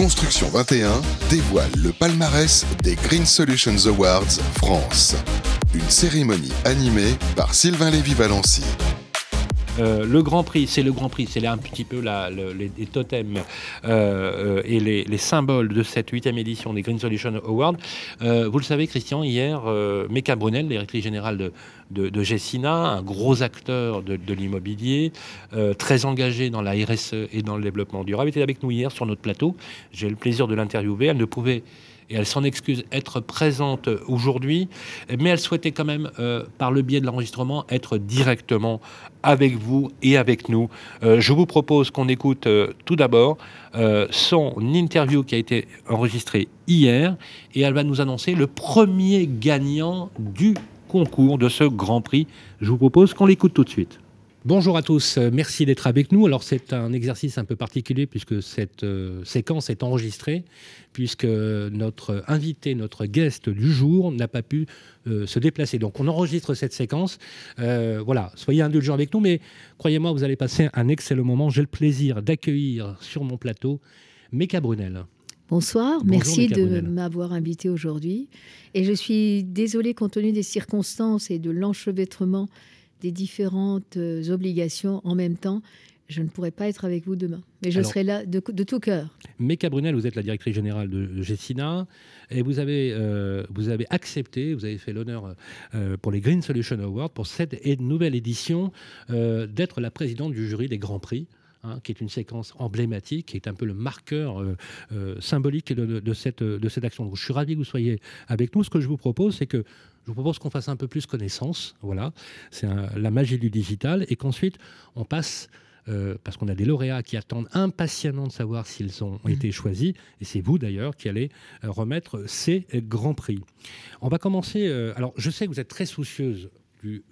Construction 21 dévoile le palmarès des Green Solutions Awards France. Une cérémonie animée par Sylvain Lévy-Valency. Euh, le Grand Prix, c'est le Grand Prix, c'est un petit peu les, totems euh, euh, et les, symboles de cette huitième édition des Green Solution Awards. vous le savez, Christian, hier, Meka Brunel, directrice générale de, de, Gessina, un gros acteur de, de l'immobilier, très engagé dans la RSE et dans le développement durable, était avec nous hier sur notre plateau. J'ai le plaisir de l'interviewer. Elle ne pouvait et elle s'en excuse, être présente aujourd'hui, mais elle souhaitait quand même, euh, par le biais de l'enregistrement, être directement avec vous et avec nous. Euh, je vous propose qu'on écoute euh, tout d'abord son interview qui a été enregistrée hier, et elle va nous annoncer le premier gagnant du concours de ce Grand Prix. Je vous propose qu'on l'écoute tout de suite. Bonjour à tous, euh, merci d'être avec nous. Alors c'est un exercice un peu particulier puisque cette euh, séquence est enregistrée, puisque notre invité, notre guest du jour n'a pas pu euh, se déplacer. Donc on enregistre cette séquence. voilà, soyez indulgents avec nous, mais croyez-moi, vous allez passer un excellent moment. J'ai le plaisir d'accueillir sur mon plateau Meka Brunel. Bonsoir, merci de m'avoir invité aujourd'hui. Et je suis désolée compte tenu des circonstances et de l'enchevêtrement des différentes euh, obligations en même temps, je ne pourrai pas être avec vous demain. Mais je serai là de, tout cœur. Méca Brunel, vous êtes la directrice générale de Gessina et vous avez, euh, vous avez accepté, vous avez fait l'honneur euh, pour les Green Solution Awards, pour cette nouvelle édition, d'être la présidente du jury des Grands Prix. Hein, qui est une séquence emblématique, qui est un peu le marqueur symbolique de, de, cette, de cette action. je suis ravi que vous soyez avec nous. Ce que je vous propose, c'est que je vous propose qu'on fasse un peu plus connaissance. Voilà, c'est la magie du digital. Et qu'ensuite, on passe euh, parce qu'on a des lauréats qui attendent impatiemment de savoir s'ils ont mmh. été choisis, et c'est vous d'ailleurs qui allez euh, remettre ces grands prix. On va commencer, euh, alors je sais que vous êtes très soucieuse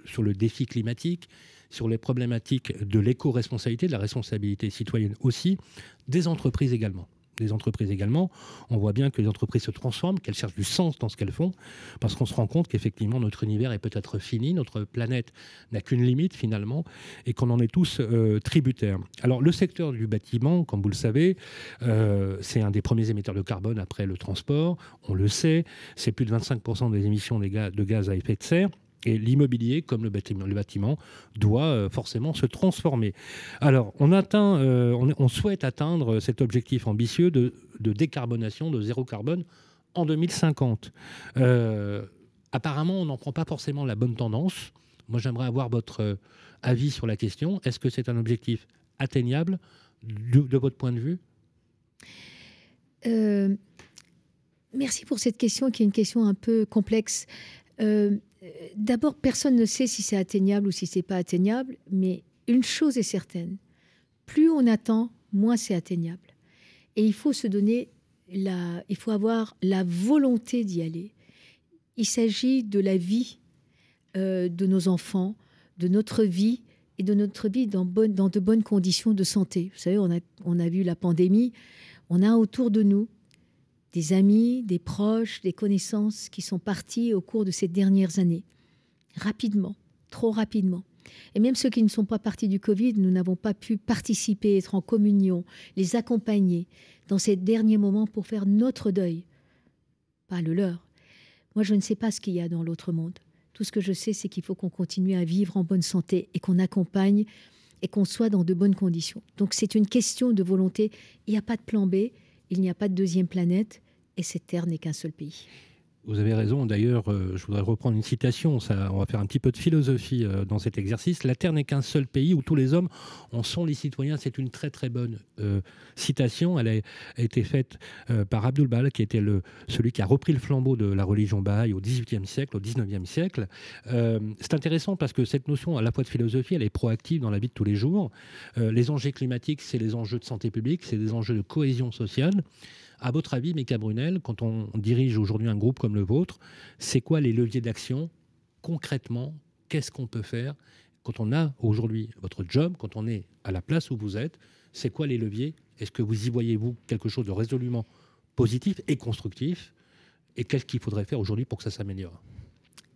sur le défi climatique, sur les problématiques de l'éco-responsabilité, de la responsabilité citoyenne aussi, des entreprises également les entreprises également, on voit bien que les entreprises se transforment, qu'elles cherchent du sens dans ce qu'elles font, parce qu'on se rend compte qu'effectivement notre univers est peut-être fini, notre planète n'a qu'une limite finalement, et qu'on en est tous euh, tributaires. Alors le secteur du bâtiment, comme vous le savez, euh, c'est un des premiers émetteurs de carbone après le transport, on le sait, c'est plus de 25% des émissions de gaz à effet de serre. Et l'immobilier, comme le bâtiment, doit euh, forcément se transformer. Alors, on, atteint, euh, on, souhaite atteindre cet objectif ambitieux de, décarbonation, de zéro carbone en 2050. Euh, apparemment, on n'en prend pas forcément la bonne tendance. Moi, j'aimerais avoir votre avis sur la question. Est-ce que c'est un objectif atteignable de, votre point de vue Merci pour cette question qui est une question un peu complexe. Euh, d'abord, personne ne sait si c'est atteignable ou si c'est pas atteignable, mais une chose est certaine plus on attend, moins c'est atteignable. Et il faut se donner la, il faut avoir la volonté d'y aller. Il s'agit de la vie euh, de nos enfants, de notre vie et de notre vie dans, dans de bonnes conditions de santé. Vous savez, on a vu la pandémie, on a autour de nous des amis, des proches, des connaissances qui sont partis au cours de ces dernières années. Rapidement, trop rapidement. Et même ceux qui ne sont pas partis du Covid, nous n'avons pas pu participer, être en communion, les accompagner dans ces derniers moments pour faire notre deuil. Pas le leur. Moi, je ne sais pas ce qu'il y a dans l'autre monde. Tout ce que je sais, c'est qu'il faut qu'on continue à vivre en bonne santé et qu'on accompagne et qu'on soit dans de bonnes conditions. Donc c'est une question de volonté. Il n'y a pas de plan B, il n'y a pas de deuxième planète et cette Terre n'est qu'un seul pays vous avez raison. D'ailleurs, euh, je voudrais reprendre une citation. on va faire un petit peu de philosophie euh, dans cet exercice. La Terre n'est qu'un seul pays où tous les hommes en sont les citoyens. C'est une très très bonne euh, citation. Elle a, été faite par Abdul Bal, qui était le, celui qui a repris le flambeau de la religion Bahaï au XVIIIe siècle, au XIXe siècle. C'est intéressant parce que cette notion à la fois de philosophie, elle est proactive dans la vie de tous les jours. les enjeux climatiques, c'est les enjeux de santé publique, c'est des enjeux de cohésion sociale. À votre avis, Mika Brunel, quand on dirige aujourd'hui un groupe comme le vôtre, c'est quoi les leviers d'action concrètement Qu'est-ce qu'on peut faire quand on a aujourd'hui votre job, quand on est à la place où vous êtes C'est quoi les leviers Est-ce que vous y voyez, vous, quelque chose de résolument positif et constructif Et qu'est-ce qu'il faudrait faire aujourd'hui pour que ça s'améliore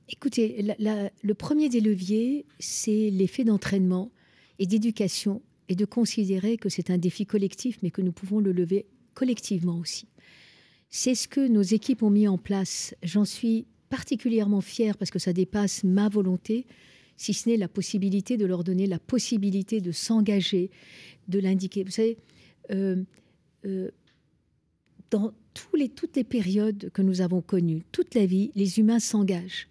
Écoutez, le premier des leviers, c'est l'effet d'entraînement et d'éducation et de considérer que c'est un défi collectif, mais que nous pouvons le lever collectivement aussi. C'est ce que nos équipes ont mis en place. J'en suis particulièrement fière parce que ça dépasse ma volonté, si ce n'est la possibilité de leur donner la possibilité de s'engager, de l'indiquer. Vous savez, euh, euh, dans toutes les périodes que nous avons connues, toute la vie, les humains s'engagent.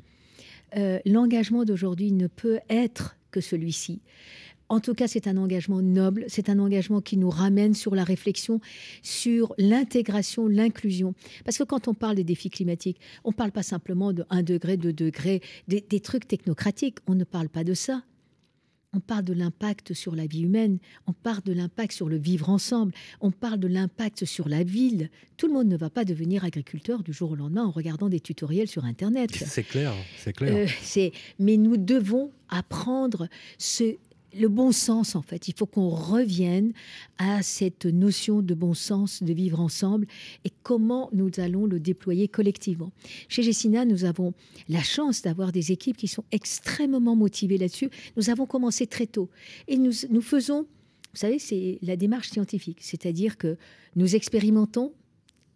Euh, l'engagement d'aujourd'hui ne peut être que celui-ci. En tout cas, c'est un engagement noble, c'est un engagement qui nous ramène sur la réflexion, sur l'intégration, l'inclusion. Parce que quand on parle des défis climatiques, on ne parle pas simplement de 1 degré, 2 degrés, des, trucs technocratiques, on ne parle pas de ça. On parle de l'impact sur la vie humaine, on parle de l'impact sur le vivre ensemble, on parle de l'impact sur la ville. Tout le monde ne va pas devenir agriculteur du jour au lendemain en regardant des tutoriels sur Internet. C'est clair, c'est clair. Euh, mais nous devons apprendre ce, le bon sens, en fait. Il faut qu'on revienne à cette notion de bon sens, de vivre ensemble et comment nous allons le déployer collectivement. Chez Gessina, nous avons la chance d'avoir des équipes qui sont extrêmement motivées là-dessus. Nous avons commencé très tôt et nous, nous faisons, vous savez, c'est la démarche scientifique, c'est-à-dire que nous expérimentons,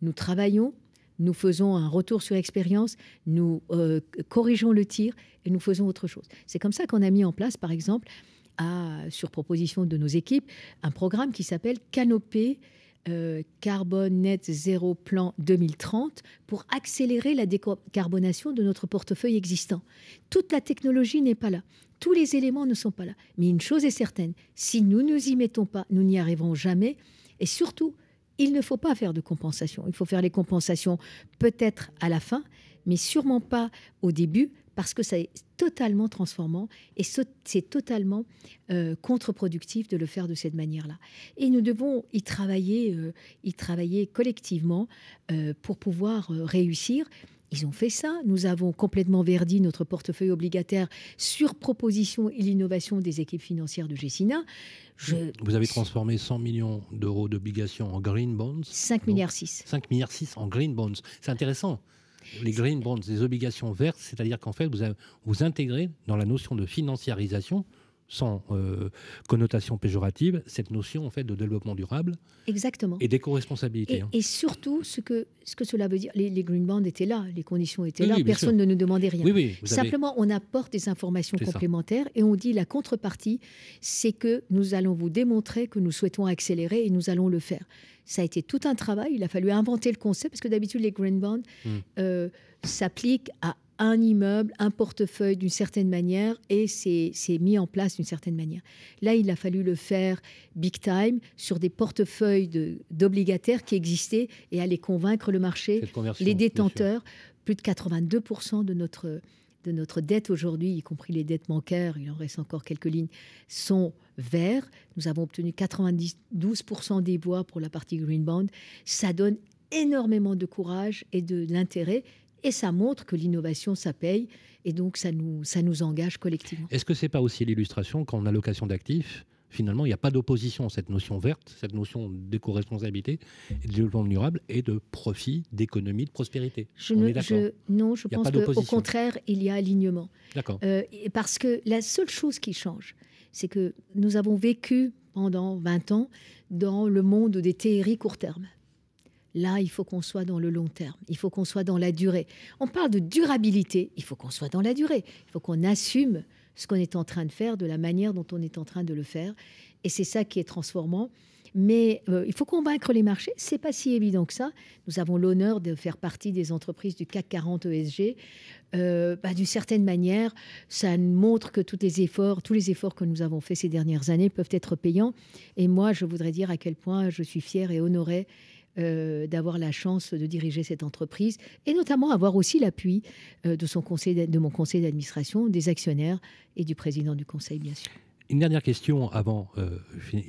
nous travaillons, nous faisons un retour sur expérience, nous euh, corrigeons le tir et nous faisons autre chose. C'est comme ça qu'on a mis en place, par exemple, a, sur proposition de nos équipes, un programme qui s'appelle Canopé Carbon euh, carbone net zéro plan 2030 pour accélérer la décarbonation de notre portefeuille existant. Toute la technologie n'est pas là, tous les éléments ne sont pas là. Mais une chose est certaine, si nous ne nous y mettons pas, nous n'y arriverons jamais. Et surtout, il ne faut pas faire de compensation. Il faut faire les compensations peut-être à la fin, mais sûrement pas au début, parce que c'est totalement transformant et c'est totalement euh, contre-productif de le faire de cette manière-là. Et nous devons y travailler, euh, y travailler collectivement euh, pour pouvoir euh, réussir. Ils ont fait ça. Nous avons complètement verdi notre portefeuille obligataire sur proposition et l'innovation des équipes financières de Gessina. Vous avez transformé 100 millions d'euros d'obligations en green bonds. 5 milliards 6. 5 milliards 6 en green bonds. C'est intéressant les green bonds, des obligations vertes, c'est-à-dire qu'en fait, vous, vous intégrez dans la notion de financiarisation sans euh, connotation péjorative, cette notion en fait de développement durable Exactement. et d'éco-responsabilité. Et, hein. surtout, ce que, ce que cela veut dire, les, green bonds étaient là, les conditions étaient là, personne ne nous demandait rien. Simplement, on apporte des informations complémentaires et on dit la contrepartie, c'est que nous allons vous démontrer que nous souhaitons accélérer et nous allons le faire. Ça a été tout un travail. Il a fallu inventer le concept parce que d'habitude, les green bonds hmm. euh, s'appliquent à un immeuble, un portefeuille d'une certaine manière et c'est mis en place d'une certaine manière. Là, il a fallu le faire big time sur des portefeuilles d'obligataires qui existaient et aller convaincre le marché, les détenteurs. Plus de 82% de notre de notre dette aujourd'hui, y compris les dettes bancaires, il en reste encore quelques lignes, sont verts. Nous avons obtenu 92% des bois pour la partie Green Bond. Ça donne énormément de courage et de l'intérêt. Et ça montre que l'innovation, ça paye. Et donc, ça nous, ça nous engage collectivement. Est-ce que ce n'est pas aussi l'illustration qu'en allocation d'actifs, finalement, il n'y a pas d'opposition à cette notion verte, cette notion d'éco-responsabilité, de développement durable et de profit, d'économie, de prospérité. Je On ne, est je, non, je pense qu'au contraire, il y a alignement. D'accord. Euh, parce que la seule chose qui change, c'est que nous avons vécu pendant 20 ans dans le monde des théories court terme. Là, il faut qu'on soit dans le long terme, il faut qu'on soit dans la durée. On parle de durabilité, il faut qu'on soit dans la durée, il faut qu'on assume ce qu'on est en train de faire, de la manière dont on est en train de le faire. Et c'est ça qui est transformant. Mais euh, il faut convaincre les marchés. C'est pas si évident que ça. Nous avons l'honneur de faire partie des entreprises du CAC 40 ESG. Euh, bah, d'une certaine manière, ça montre que tous les efforts, tous les efforts que nous avons faits ces dernières années peuvent être payants. Et moi, je voudrais dire à quel point je suis fière et honorée euh, d'avoir la chance de diriger cette entreprise et notamment avoir aussi l'appui euh, de, de mon conseil d'administration, des actionnaires et du président du conseil, bien sûr une dernière question avant euh,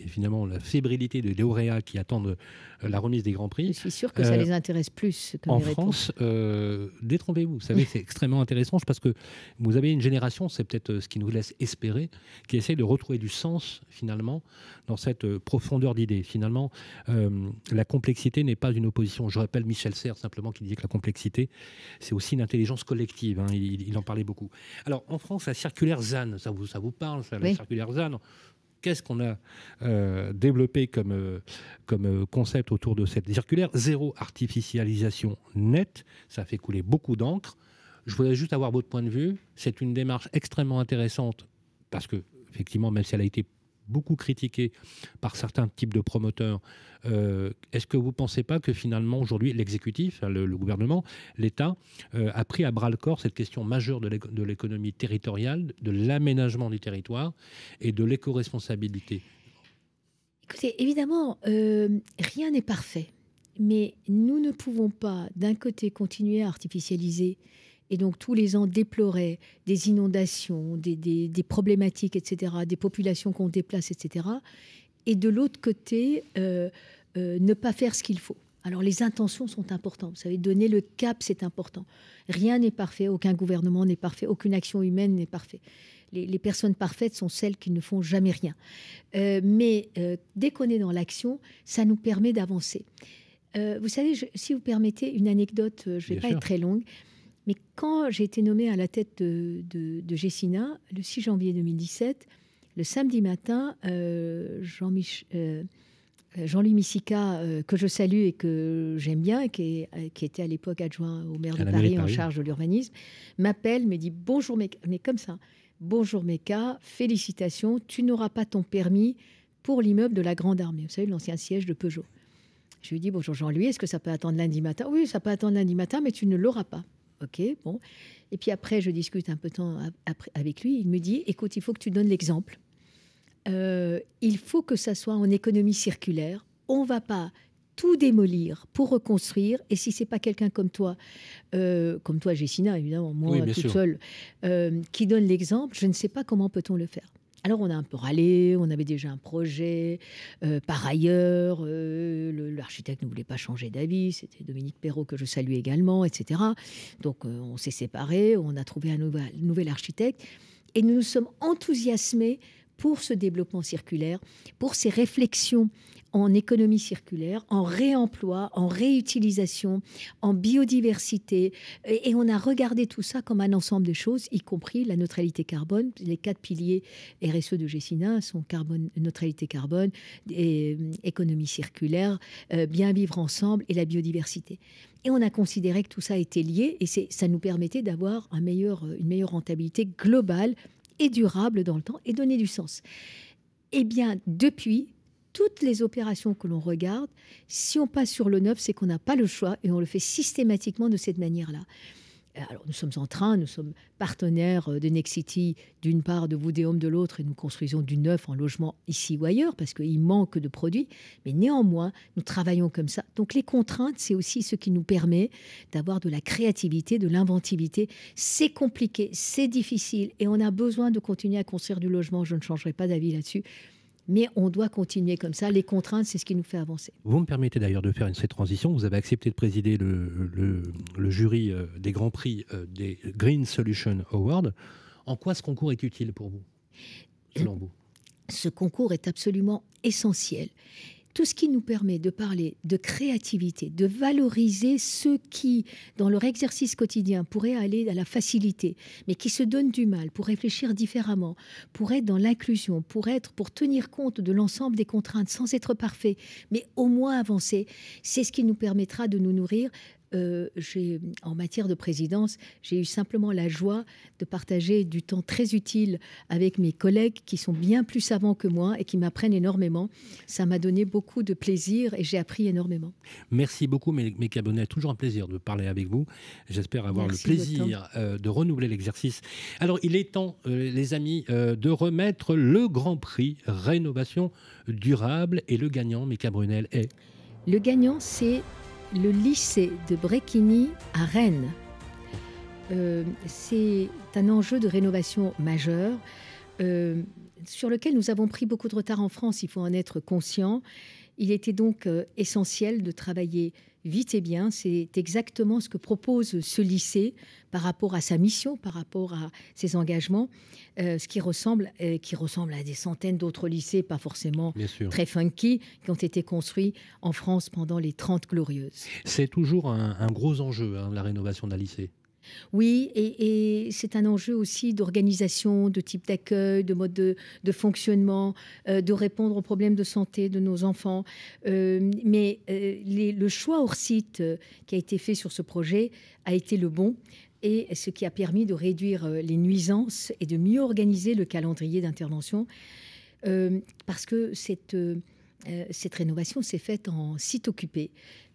finalement la fébrilité des lauréats qui attendent euh, la remise des grands prix. Je suis sûr que ça euh, les intéresse plus. en France, euh, détrompez-vous. Vous savez, c'est extrêmement intéressant parce que vous avez une génération, c'est peut-être ce qui nous laisse espérer, qui essaye de retrouver du sens finalement dans cette profondeur d'idées. Finalement, la complexité n'est pas une opposition. Je rappelle Michel Serres simplement qui disait que la complexité, c'est aussi une intelligence collective. Hein. Il, en parlait beaucoup. Alors en France, la circulaire ZAN, ça vous, ça vous parle, la circulaire qu'est-ce qu'on a euh, développé comme, euh, comme euh, concept autour de cette circulaire Zéro artificialisation nette, ça fait couler beaucoup d'encre. Je voudrais juste avoir votre point de vue. C'est une démarche extrêmement intéressante parce que, effectivement, même si elle a été beaucoup critiqué par certains types de promoteurs. Euh, est-ce que vous ne pensez pas que finalement, aujourd'hui, l'exécutif, le, gouvernement, l'État, euh, a pris à bras le corps cette question majeure de l'économie territoriale, de l'aménagement du territoire et de l'éco-responsabilité Écoutez, évidemment, euh, rien n'est parfait. Mais nous ne pouvons pas, d'un côté, continuer à artificialiser et donc tous les ans déplorer des inondations, des, problématiques, etc., des populations qu'on déplace, etc. Et de l'autre côté, euh, euh, ne pas faire ce qu'il faut. Alors les intentions sont importantes, vous savez, donner le cap, c'est important. Rien n'est parfait, aucun gouvernement n'est parfait, aucune action humaine n'est parfaite. Les, personnes parfaites sont celles qui ne font jamais rien. Euh, mais dès qu'on est dans l'action, ça nous permet d'avancer. vous savez, si vous permettez une anecdote, je ne vais pas être très longue. Mais quand j'ai été nommée à la tête de, de, Gessina, le 6 janvier 2017, le samedi matin, euh, euh, euh, Jean-Louis Missica, que je salue et que j'aime bien, qui, qui, était à l'époque adjoint au maire de Paris, en charge de l'urbanisme, m'appelle, me dit Bonjour, Meka, mais comme ça, bonjour Meka, félicitations, tu n'auras pas ton permis pour l'immeuble de la Grande Armée, vous savez, l'ancien siège de Peugeot. Je lui dis Bonjour Jean-Louis, est-ce que ça peut attendre lundi matin Oui, ça peut attendre lundi matin, mais tu ne l'auras pas. Ok, bon. Et puis après, je discute un peu temps avec lui. Il me dit, écoute, il faut que tu donnes l'exemple. Euh, il faut que ça soit en économie circulaire. On ne va pas tout démolir pour reconstruire. Et si c'est pas quelqu'un comme toi, euh, comme toi, Jessina, évidemment, moi toute seule, euh, qui donne l'exemple, je ne sais pas comment peut-on le faire. Alors on a un peu râlé, on avait déjà un projet. Euh, par ailleurs, euh, l'architecte ne voulait pas changer d'avis, c'était Dominique Perrault que je salue également, etc. Donc euh, on s'est séparés, on a trouvé un nouvel architecte et nous nous sommes enthousiasmés pour ce développement circulaire, pour ces réflexions en économie circulaire, en réemploi, en réutilisation, en biodiversité. Et, on a regardé tout ça comme un ensemble de choses, y compris la neutralité carbone. Les quatre piliers RSE de Gessina sont carbone, neutralité carbone, euh, économie circulaire, euh, bien vivre ensemble et la biodiversité. Et on a considéré que tout ça était lié et ça nous permettait d'avoir un meilleur, euh, une meilleure rentabilité globale et durable dans le temps et donner du sens. Eh bien, depuis, toutes les opérations que l'on regarde, si on passe sur le neuf, c'est qu'on n'a pas le choix et on le fait systématiquement de cette manière-là. Euh, alors, nous sommes en train, nous sommes partenaires euh, de Nexity d'une part, de Woodéum de l'autre, et nous construisons du neuf en logement ici ou ailleurs parce qu'il manque de produits. Mais néanmoins, nous travaillons comme ça. Donc, les contraintes, c'est aussi ce qui nous permet d'avoir de la créativité, de l'inventivité. C'est compliqué, c'est difficile et on a besoin de continuer à construire du logement. Je ne changerai pas d'avis là-dessus mais on doit continuer comme ça. Les contraintes, c'est ce qui nous fait avancer. Vous me permettez d'ailleurs de faire une cette transition. Vous avez accepté de présider le, jury euh, des grands prix euh, des Green Solution Awards. En quoi ce concours est utile pour vous, vous Ce concours est absolument essentiel tout ce qui nous permet de parler de créativité, de valoriser ceux qui, dans leur exercice quotidien, pourraient aller à la facilité, mais qui se donnent du mal pour réfléchir différemment, pour être dans l'inclusion, pour être, pour tenir compte de l'ensemble des contraintes sans être parfait, mais au moins avancer, c'est ce qui nous permettra de nous nourrir euh, en matière de présidence, j'ai eu simplement la joie de partager du temps très utile avec mes collègues qui sont bien plus savants que moi et qui m'apprennent énormément. Ça m'a donné beaucoup de plaisir et j'ai appris énormément. Merci beaucoup, mes Brunel. Toujours un plaisir de parler avec vous. J'espère avoir le plaisir euh, de, renouveler l'exercice. Alors, il est temps, euh, les amis, de remettre le Grand Prix Rénovation durable et le gagnant, Mika Brunel, est. Le gagnant, c'est le lycée de Brechini à Rennes. Euh, c'est un enjeu de rénovation majeur euh, sur lequel nous avons pris beaucoup de retard en France, il faut en être conscient. Il était donc euh, essentiel de travailler vite et bien. C'est exactement ce que propose ce lycée par rapport à sa mission, par rapport à ses engagements, euh, ce euh, qui ressemble, à des centaines d'autres lycées, pas forcément très funky, qui ont été construits en France pendant les 30 glorieuses. C'est toujours un, gros enjeu, hein, la rénovation d'un lycée. Oui, et, c'est un enjeu aussi d'organisation, de type d'accueil, de mode de, fonctionnement, euh, de répondre aux problèmes de santé de nos enfants. Euh, mais euh, le choix hors site qui a été fait sur ce projet a été le bon et ce qui a permis de réduire les nuisances et de mieux organiser le calendrier d'intervention. parce que cette euh, cette rénovation s'est faite en site occupé.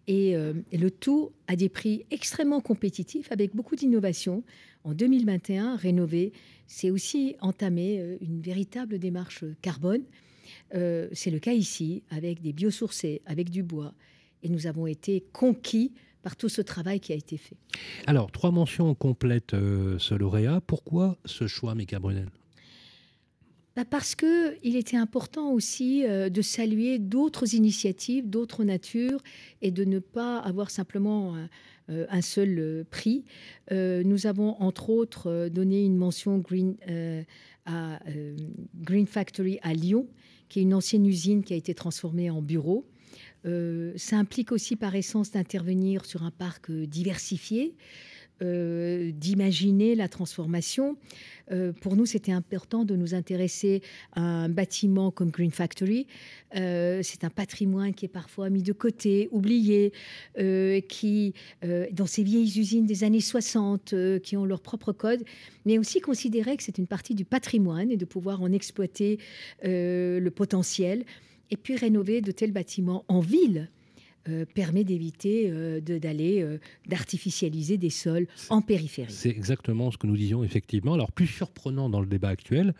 Et, euh, le tout à des prix extrêmement compétitifs, avec beaucoup d'innovations. En 2021, rénover, c'est aussi entamer euh, une véritable démarche carbone. c'est le cas ici, avec des biosourcés, avec du bois. Et nous avons été conquis par tout ce travail qui a été fait. Alors, trois mentions complètes, ce lauréat. Pourquoi ce choix, Mika Brunel bah, parce qu'il était important aussi euh, de saluer d'autres initiatives, d'autres natures, et de ne pas avoir simplement euh, euh, un, seul prix. Nous avons entre autres donné une mention Green, à Green Factory à Lyon, qui est une ancienne usine qui a été transformée en bureau. ça implique aussi par essence d'intervenir sur un parc diversifié. Euh, d'imaginer la transformation. Euh, pour nous, c'était important de nous intéresser à un bâtiment comme Green Factory. Euh, c'est un patrimoine qui est parfois mis de côté, oublié, qui, dans ces vieilles usines des années 60, qui ont leur propre code, mais aussi considérer que c'est une partie du patrimoine et de pouvoir en exploiter le potentiel et puis rénover de tels bâtiments en ville euh, permet d'éviter euh, d'aller euh, d'artificialiser des sols en périphérie. C'est exactement ce que nous disions effectivement. Alors plus surprenant dans le débat actuel,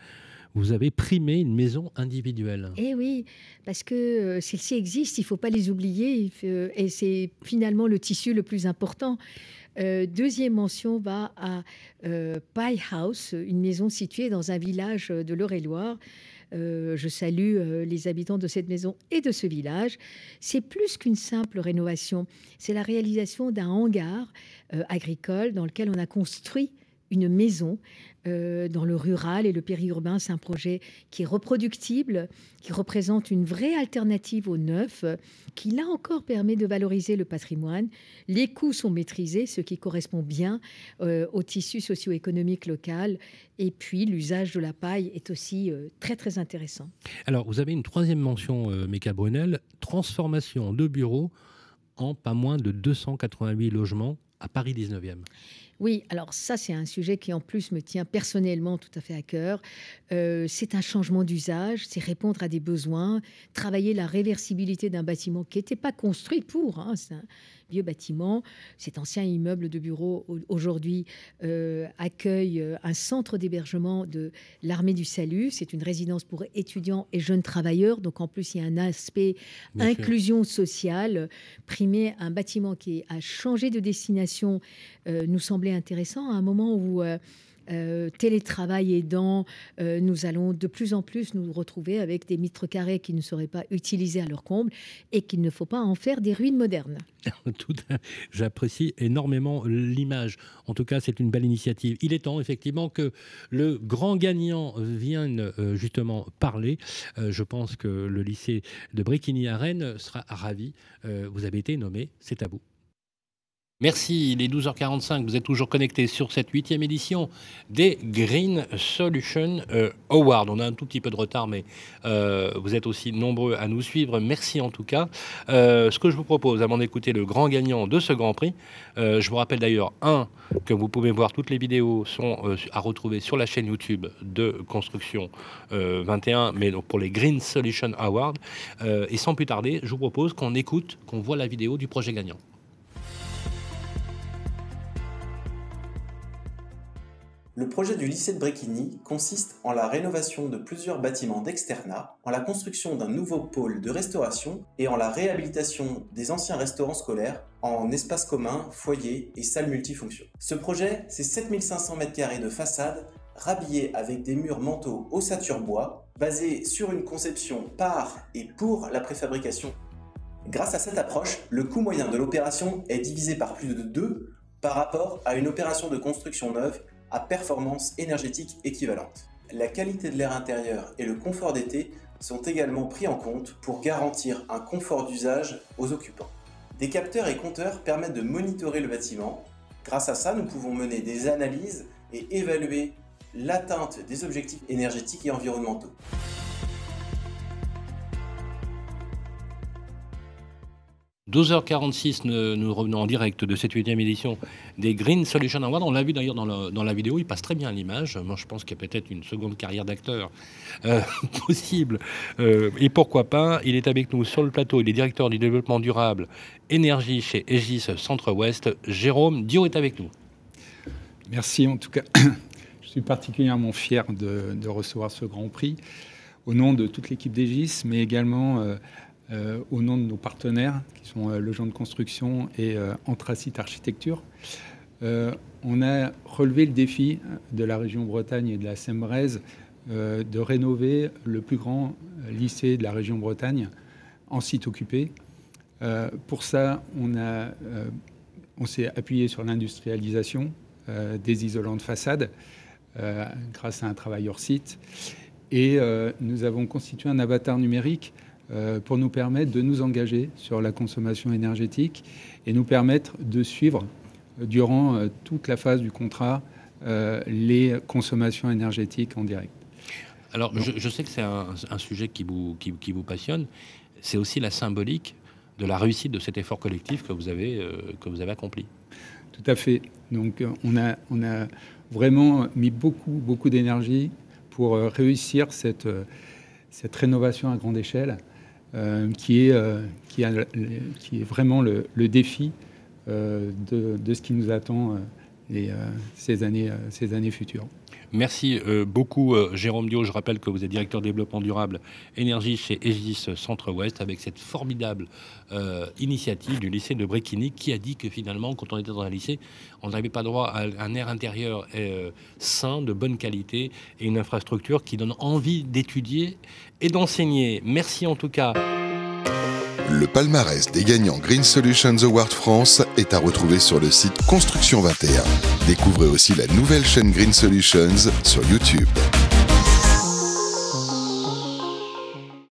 vous avez primé une maison individuelle. Eh oui, parce que celles-ci existent, il ne faut pas les oublier, et c'est finalement le tissu le plus important. deuxième mention va à euh, Pie House, une maison située dans un village de l'Eure-et-Loire, euh, je salue euh, les habitants de cette maison et de ce village. C'est plus qu'une simple rénovation, c'est la réalisation d'un hangar euh, agricole dans lequel on a construit une maison euh, dans le rural et le périurbain. C'est un projet qui est reproductible, qui représente une vraie alternative au neuf, qui là encore permet de valoriser le patrimoine. Les coûts sont maîtrisés, ce qui correspond bien euh, au tissu socio-économique local. Et puis l'usage de la paille est aussi euh, très très intéressant. Alors vous avez une troisième mention, Méca Brunel, transformation de bureaux en pas moins de 288 logements à Paris 19e. Oui, alors ça, c'est un sujet qui en plus me tient personnellement tout à fait à cœur. Euh, c'est un changement d'usage, c'est répondre à des besoins, travailler la réversibilité d'un bâtiment qui n'était pas construit pour. Hein, c'est un vieux bâtiment, cet ancien immeuble de bureau aujourd'hui euh, accueille euh, un centre d'hébergement de l'armée du salut. C'est une résidence pour étudiants et jeunes travailleurs. Donc en plus, il y a un aspect inclusion sociale Primer Un bâtiment qui a changé de destination nous semblait intéressant à un moment où... Euh, euh, télétravail aidant, dans euh, nous allons de plus en plus nous retrouver avec des mitres carrés qui ne seraient pas utilisés à leur comble et qu'il ne faut pas en faire des ruines modernes. J'apprécie énormément l'image. En tout cas, c'est une belle initiative. Il est temps effectivement que le grand gagnant vienne justement parler. je pense que le lycée de Bréquigny à Rennes sera ravi. vous avez été nommé, c'est à vous. Merci, il est 12h45, vous êtes toujours connectés sur cette huitième édition des Green Solution euh, Awards. On a un tout petit peu de retard, mais euh, vous êtes aussi nombreux à nous suivre. Merci en tout cas. Euh, ce que je vous propose, avant d'écouter le grand gagnant de ce Grand Prix, je vous rappelle d'ailleurs, un, que vous pouvez voir, toutes les vidéos sont à retrouver sur la chaîne YouTube de Construction 21, mais pour les Green Solution Awards. et sans plus tarder, je vous propose qu'on écoute, qu'on voit la vidéo du projet gagnant. Le projet du lycée de Bréquigny consiste en la rénovation de plusieurs bâtiments d'externat, en la construction d'un nouveau pôle de restauration et en la réhabilitation des anciens restaurants scolaires en espaces communs, foyers et salles multifonctions. Ce projet, c'est 7500 m2 de façade rhabillée avec des murs manteaux ossature bois, basé sur une conception par et pour la préfabrication. Grâce à cette approche, le coût moyen de l'opération est divisé par plus de 2 par rapport à une opération de construction neuve à performance énergétique équivalente. La qualité de l'air intérieur et le confort d'été sont également pris en compte pour garantir un confort d'usage aux occupants. Des capteurs et compteurs permettent de monitorer le bâtiment. Grâce à ça, nous pouvons mener des analyses et évaluer l'atteinte des objectifs énergétiques et environnementaux. 12h46, nous, revenons en direct de cette huitième édition des Green Solution Awards. On l'a vu d'ailleurs dans, la, vidéo, il passe très bien l'image. Moi, je pense qu'il y a peut-être une seconde carrière d'acteur euh, possible. Euh, et pourquoi pas Il est avec nous sur le plateau. Il est directeur du développement durable énergie chez Egis Centre-Ouest. Jérôme Dio est avec nous. Merci. En tout cas, je suis particulièrement fier de, recevoir ce grand prix au nom de toute l'équipe d'Egis, mais également... Euh, euh, au nom de nos partenaires, qui sont euh, le de Construction et euh, Anthracite Architecture. on a relevé le défi de la région Bretagne et de la sembrez de rénover le plus grand lycée de la région Bretagne en site occupé. pour ça, on, s'est appuyé sur l'industrialisation des isolants de façade grâce à un travail hors site. Et nous avons constitué un avatar numérique euh, pour nous permettre de nous engager sur la consommation énergétique et nous permettre de suivre euh, durant euh, toute la phase du contrat les consommations énergétiques en direct. Alors, je, sais que c'est un, sujet qui vous, qui, vous passionne. C'est aussi la symbolique de la réussite de cet effort collectif que vous avez, que vous avez accompli. Tout à fait. Donc, on a, on a vraiment mis beaucoup, beaucoup d'énergie pour réussir cette, cette rénovation à grande échelle. Euh, qui, est, euh, qui, est vraiment le, le défi euh, de, ce qui nous attend les, ces, années, ces années futures. Merci euh, beaucoup, euh, Jérôme Dio. Je rappelle que vous êtes directeur développement durable énergie chez Egis Centre-Ouest avec cette formidable euh, initiative du lycée de Bréquigny qui a dit que finalement, quand on était dans un lycée, on n'avait pas droit à un air intérieur sain, de bonne qualité et une infrastructure qui donne envie d'étudier et d'enseigner. Merci en tout cas. Le palmarès des gagnants Green Solutions Award France est à retrouver sur le site Construction 21. Découvrez aussi la nouvelle chaîne Green Solutions sur YouTube.